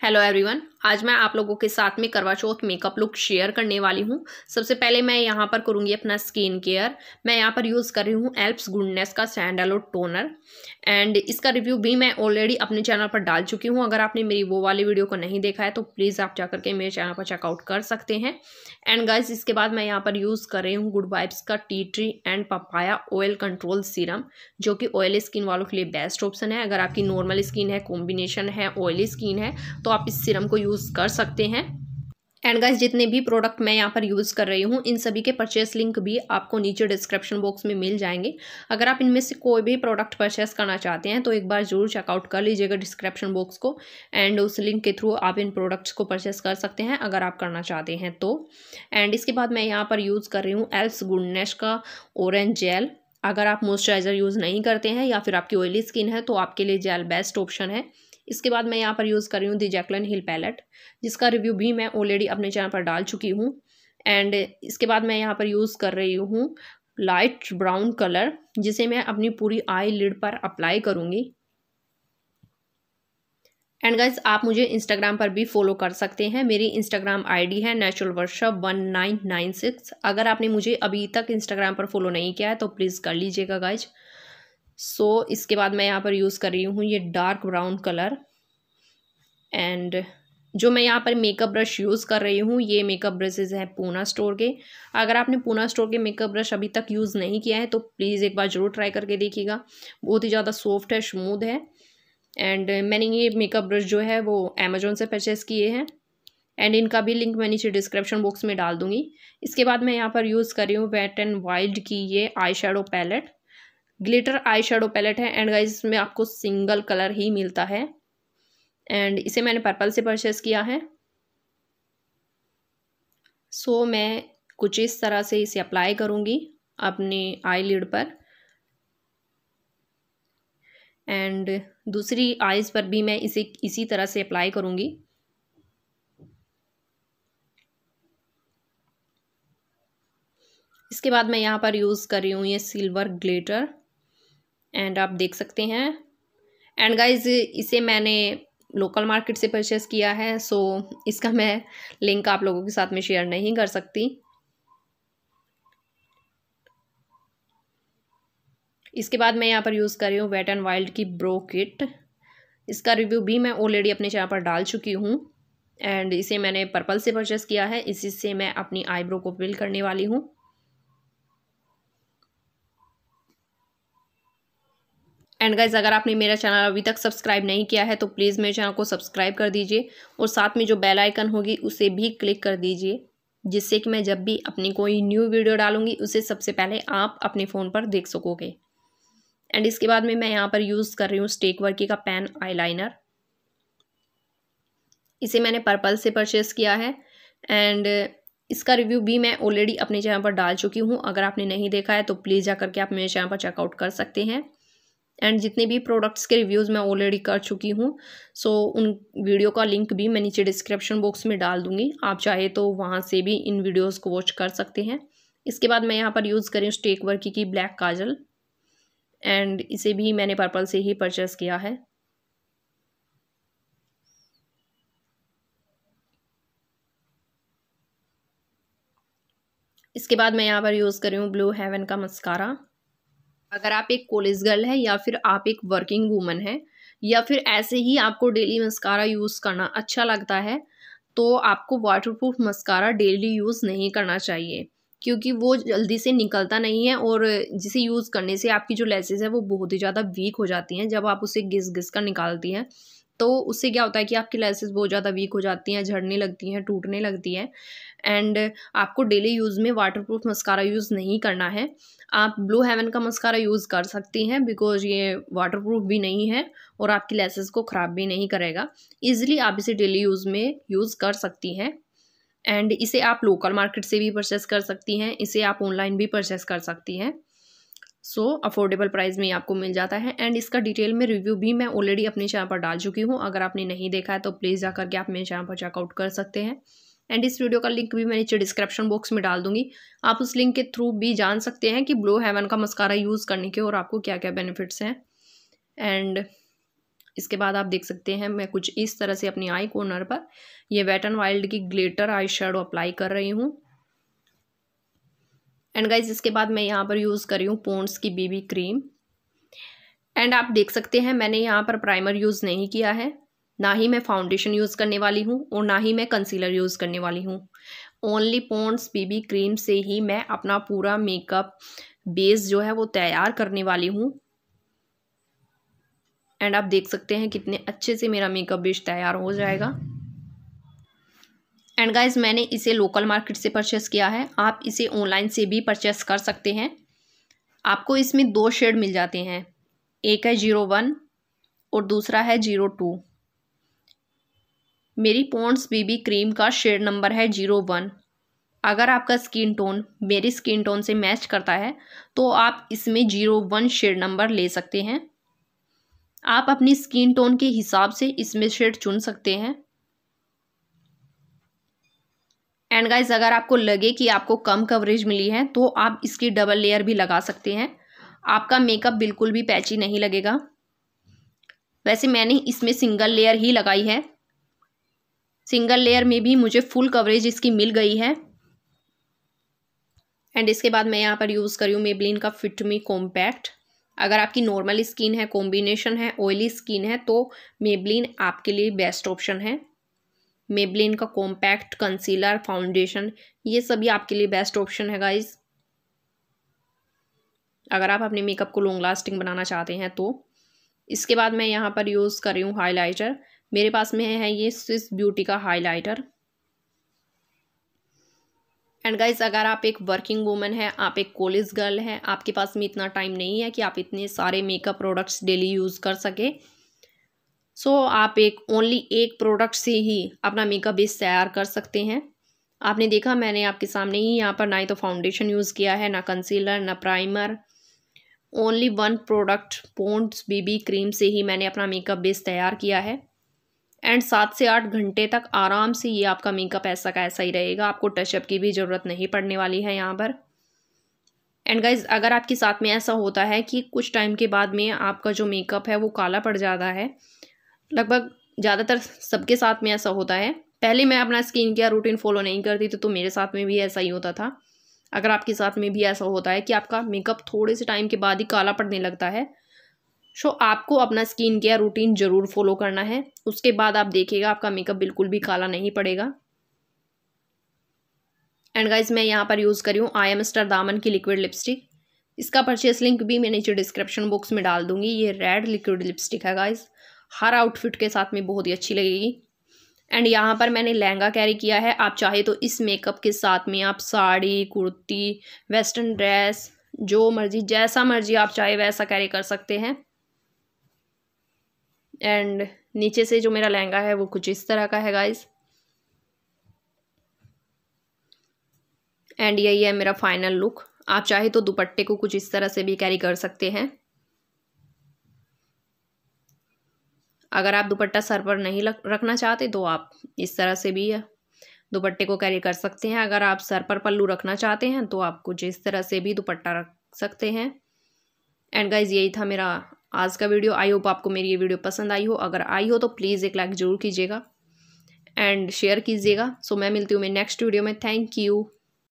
Hello everyone. आज मैं आप लोगों के साथ में करवा चौथ मेकअप लुक शेयर करने वाली हूँ सबसे पहले मैं यहाँ पर करूँगी अपना स्किन केयर मैं यहाँ पर यूज़ कर रही हूँ एल्प्स गुडनेस का सैंडल और टोनर एंड इसका रिव्यू भी मैं ऑलरेडी अपने चैनल पर डाल चुकी हूँ अगर आपने मेरी वो वाली वीडियो को नहीं देखा है तो प्लीज़ आप जा करके मेरे चैनल पर चेकआउट कर सकते हैं एंड गाइज इसके बाद मैं यहाँ पर यूज़ कर रही हूँ गुड वाइब्स का tea tree and papaya oil control serum जो कि ऑयली स्किन वालों के लिए बेस्ट ऑप्शन है अगर आपकी नॉर्मल स्किन है कॉम्बिनेशन है ऑयली स्किन है तो आप इस सीरम को यूज़ कर सकते हैं एंड गाइस जितने भी प्रोडक्ट मैं यहाँ पर यूज़ कर रही हूँ इन सभी के परचेस लिंक भी आपको नीचे डिस्क्रिप्शन बॉक्स में मिल जाएंगे अगर आप इनमें से कोई भी प्रोडक्ट परचेस करना चाहते हैं तो एक बार जरूर चेकआउट कर लीजिएगा डिस्क्रिप्शन बॉक्स को एंड उस लिंक के थ्रू आप इन प्रोडक्ट्स को परचेस कर सकते हैं अगर आप करना चाहते हैं तो एंड इसके बाद मैं यहाँ पर यूज़ कर रही हूँ एल्स गुडनेश का ऑरेंज जेल अगर आप मॉइस्चराइज़र यूज़ नहीं करते हैं या फिर आपकी ऑयली स्किन है तो आपके लिए जेल बेस्ट ऑप्शन है इसके बाद मैं यहाँ पर यूज़ कर रही हूँ दी जैकलन हिल पैलेट जिसका रिव्यू भी मैं ऑलरेडी अपने चैनल पर डाल चुकी हूँ एंड इसके बाद मैं यहाँ पर यूज़ कर रही हूँ लाइट ब्राउन कलर जिसे मैं अपनी पूरी आई लिड पर अप्लाई करूँगी एंड गाइज आप मुझे इंस्टाग्राम पर भी फॉलो कर सकते हैं मेरी इंस्टाग्राम आईडी है natural workshop one nine nine six अगर आपने मुझे अभी तक इंस्टाग्राम पर फॉलो नहीं किया है तो प्लीज़ कर लीजिएगा गाइज सो so, इसके बाद मैं यहाँ पर यूज़ कर रही हूँ ये डार्क ब्राउन कलर एंड जो मैं यहाँ पर मेकअप ब्रश यूज़ कर रही हूँ ये मेकअप ब्रशेज़ हैं पूना स्टोर के अगर आपने पूना स्टोर के मेकअप ब्रश अभी तक यूज़ नहीं किया है तो प्लीज़ एक बार ज़रूर ट्राई करके देखिएगा बहुत ही ज़्यादा सॉफ्ट है स्मूद है एंड मैंने ये मेकअप ब्रश जो है वो अमेजोन से परचेज़ किए हैं एंड इनका भी लिंक मैं नीचे डिस्क्रिप्शन बॉक्स में डाल दूँगी इसके बाद मैं यहाँ पर यूज़ कर रही हूँ वेट एंड वाइल्ड की ये eye palette glitter eye shadow palette है एंड गाइज इसमें आपको सिंगल कलर ही मिलता है एंड इसे मैंने पर्पल से परचेस किया है सो so, मैं कुछ इस तरह से इसे अप्लाई करूँगी अपने आई लिड पर एंड दूसरी आईज पर भी मैं इसे इसी तरह से अप्लाई करूँगी इसके बाद मैं यहाँ पर यूज़ कर रही हूँ ये सिल्वर ग्लेटर एंड आप देख सकते हैं एंड गाइज इसे मैंने लोकल मार्केट से परचेस किया है सो इसका मैं लिंक आप लोगों के साथ में शेयर नहीं कर सकती इसके बाद मैं यहाँ पर यूज़ कर रही हूँ वेट एंड वाइल्ड की ब्रो किट इसका रिव्यू भी मैं ऑलरेडी अपने चैनल पर डाल चुकी हूँ एंड इसे मैंने पर्पल से परचेस किया है इसी से मैं अपनी आईब्रो को फिल करने वाली हूँ एंड गाइज अगर आपने मेरा चैनल अभी तक सब्सक्राइब नहीं किया है तो प्लीज़ मेरे चैनल को सब्सक्राइब कर दीजिए और साथ में जो बेल आइकन होगी उसे भी क्लिक कर दीजिए जिससे कि मैं जब भी अपनी कोई न्यू वीडियो डालूंगी उसे सबसे पहले आप अपने फ़ोन पर देख सकोगे एंड इसके बाद में मैं यहाँ पर यूज़ कर रही हूँ स्टेक वर्की का पेन आईलाइनर इसे मैंने पर्पल से परचेस किया है एंड इसका रिव्यू भी मैं ऑलरेडी अपने चैनल पर डाल चुकी हूँ अगर आपने नहीं देखा है तो प्लीज़ जा करके आप मेरे चैनल पर चेकआउट कर सकते हैं एंड जितने भी प्रोडक्ट्स के रिव्यूज़ मैं ऑलरेडी कर चुकी हूँ सो so, उन वीडियो का लिंक भी मैं नीचे डिस्क्रिप्शन बॉक्स में डाल दूँगी आप चाहे तो वहाँ से भी इन वीडियोज़ को वॉच कर सकते हैं इसके बाद मैं यहाँ पर यूज़ करी स्टेक वर्की की ब्लैक काजल एंड इसे भी मैंने पर्पल से ही परचेस किया है इसके बाद मैं यहाँ पर यूज़ करी हूँ ब्लू हेवन का मस्कारा अगर आप एक कॉलेज गर्ल है या फिर आप एक वर्किंग वूमन है या फिर ऐसे ही आपको डेली मस्कारा यूज़ करना अच्छा लगता है तो आपको वाटरप्रूफ मस्कारा डेली यूज़ नहीं करना चाहिए क्योंकि वो जल्दी से निकलता नहीं है और जिसे यूज़ करने से आपकी जो लेसेस है वो बहुत ही ज़्यादा वीक हो जाती हैं जब आप उसे घिस घिस कर निकालती हैं तो उससे क्या होता है कि आपकी लेसेस बहुत ज़्यादा वीक हो जाती हैं झड़ने लगती हैं टूटने लगती हैं एंड आपको डेली यूज़ में वाटर प्रूफ मस्कारा यूज़ नहीं करना है आप ब्लू हेवन का मस्कारा यूज़ कर सकती हैं बिकॉज ये वाटर प्रूफ भी नहीं है और आपकी लेसेस को ख़राब भी नहीं करेगा ईजिली आप इसे डेली यूज़ में यूज़ कर सकती हैं एंड इसे आप लोकल मार्केट से भी परचेस कर सकती हैं इसे आप ऑनलाइन भी परचेस कर सकती हैं सो अफोर्डेबल प्राइस में आपको मिल जाता है एंड इसका डिटेल में रिव्यू भी मैं ऑलरेडी अपने चैनल पर डाल चुकी हूँ अगर आपने नहीं देखा है तो प्लीज़ जाकर के आप मेरे चैनल पर चेकआउट कर सकते हैं एंड इस वीडियो का लिंक भी मैं नीचे डिस्क्रिप्शन बॉक्स में डाल दूंगी आप उस लिंक के थ्रू भी जान सकते हैं कि ब्लू हेवन का मस्कारा यूज़ करने के और आपको क्या क्या बेनिफिट्स हैं एंड इसके बाद आप देख सकते हैं मैं कुछ इस तरह से अपनी आई कॉर्नर पर यह वेट एंड वाइल्ड की ग्लेटर आई शेडो अप्लाई कर रही हूँ एंड गाइज इसके बाद मैं यहाँ पर यूज़ कर रही हूँ पोन्स की बीबी क्रीम एंड आप देख सकते हैं मैंने यहाँ पर प्राइमर यूज़ नहीं किया है ना ही मैं फाउंडेशन यूज़ करने वाली हूँ और ना ही मैं कंसीलर यूज़ करने वाली हूँ ओनली पोन्स बीबी क्रीम से ही मैं अपना पूरा मेकअप बेस जो है वो तैयार करने वाली हूँ एंड आप देख सकते हैं कितने अच्छे से मेरा मेकअप बेस तैयार हो जाएगा एंड गाइज मैंने इसे लोकल मार्केट से परचेस किया है आप इसे ऑनलाइन से भी परचेस कर सकते हैं आपको इसमें दो शेड मिल जाते हैं एक है जीरो वन और दूसरा है जीरो टू मेरी पॉन्ड्स बीबी क्रीम का शेड नंबर है जीरो वन अगर आपका स्किन टोन मेरी स्किन टोन से मैच करता है तो आप इसमें जीरो वन शेड नंबर ले सकते हैं आप अपनी स्किन टोन के हिसाब से इसमें शेड चुन सकते हैं एंड गाइज अगर आपको लगे कि आपको कम कवरेज मिली है तो आप इसकी डबल लेयर भी लगा सकते हैं आपका मेकअप बिल्कुल भी पैची नहीं लगेगा वैसे मैंने इसमें सिंगल लेयर ही लगाई है सिंगल लेयर में भी मुझे फुल कवरेज इसकी मिल गई है एंड इसके बाद मैं यहाँ पर यूज़ करी हूँ मेबलिन का फिट मी कॉम्पैक्ट अगर आपकी नॉर्मल स्किन है कॉम्बिनेशन है ऑयली स्किन है तो मेबलिन आपके लिए बेस्ट ऑप्शन है मेबलिन का कॉम्पैक्ट कंसीलर फाउंडेशन ये सभी आपके लिए बेस्ट ऑप्शन है गाइज अगर आप अपने मेकअप को लॉन्ग लास्टिंग बनाना चाहते हैं तो इसके बाद मैं यहाँ पर यूज़ कर रही हूँ हाईलाइटर मेरे पास में है ये स्विस ब्यूटी का हाईलाइटर एंड गाइज अगर आप एक वर्किंग वूमन है आप एक कॉलेज गर्ल हैं आपके पास में इतना टाइम नहीं है कि आप इतने सारे मेकअप प्रोडक्ट्स डेली यूज़ कर सकें सो so, आप एक ओनली एक प्रोडक्ट से ही अपना मेकअप बेस तैयार कर सकते हैं आपने देखा मैंने आपके सामने ही यहाँ पर ना ही तो फाउंडेशन यूज़ किया है ना कंसीलर ना primer only one product Pond's baby cream से ही मैंने अपना मेकअप बेस तैयार किया है एंड सात से आठ घंटे तक आराम से ये आपका मेकअप ऐसा का ऐसा ही रहेगा आपको टचअप की भी ज़रूरत नहीं पड़ने वाली है यहाँ पर एंड गाइज अगर आपके साथ में ऐसा होता है कि कुछ टाइम के बाद में आपका जो मेकअप है वो काला पड़ जाता है लगभग ज़्यादातर सबके साथ में ऐसा होता है पहले मैं अपना स्किन केयर रूटीन फॉलो नहीं करती थी तो मेरे साथ में भी ऐसा ही होता था अगर आपके साथ में भी ऐसा होता है कि आपका मेकअप थोड़े से टाइम के बाद ही काला पड़ने लगता है सो आपको अपना स्किन केयर रूटीन ज़रूर फॉलो करना है उसके बाद आप देखिएगा आपका मेकअप बिल्कुल भी काला नहीं पड़ेगा एंड गाइज मैं यहाँ पर यूज़ करी हूँ आई एम स्टर दामन की लिक्विड लिपस्टिक इसका परचेस लिंक भी मैं नीचे डिस्क्रिप्शन बॉक्स में डाल दूँगी ये रेड लिक्विड लिपस्टिक है गाइज़ हर आउटफिट के साथ में बहुत ही अच्छी लगेगी एंड यहाँ पर मैंने लहंगा कैरी किया है आप चाहे तो इस मेकअप के साथ में आप साड़ी कुर्ती वेस्टर्न ड्रेस जो मर्जी जैसा मर्जी आप चाहे वैसा कैरी कर सकते हैं एंड नीचे से जो मेरा लहंगा है वो कुछ इस तरह का है गाइज एंड यही है मेरा फाइनल लुक आप चाहे तो दुपट्टे को कुछ इस तरह से भी कैरी कर सकते हैं अगर आप दुपट्टा सर पर नहीं रखना चाहते तो आप इस तरह से भी दुपट्टे को कैरी कर सकते हैं अगर आप सर पर पल्लू रखना चाहते हैं तो आप कुछ इस तरह से भी दुपट्टा रख सकते हैं एंड गाइज यही था मेरा आज का वीडियो आई होप आपको मेरी ये वीडियो पसंद आई हो अगर आई हो तो प्लीज़ एक लाइक ज़रूर कीजिएगा एंड शेयर कीजिएगा सो so, मैं मिलती हूँ मेरे नेक्स्ट वीडियो में थैंक यू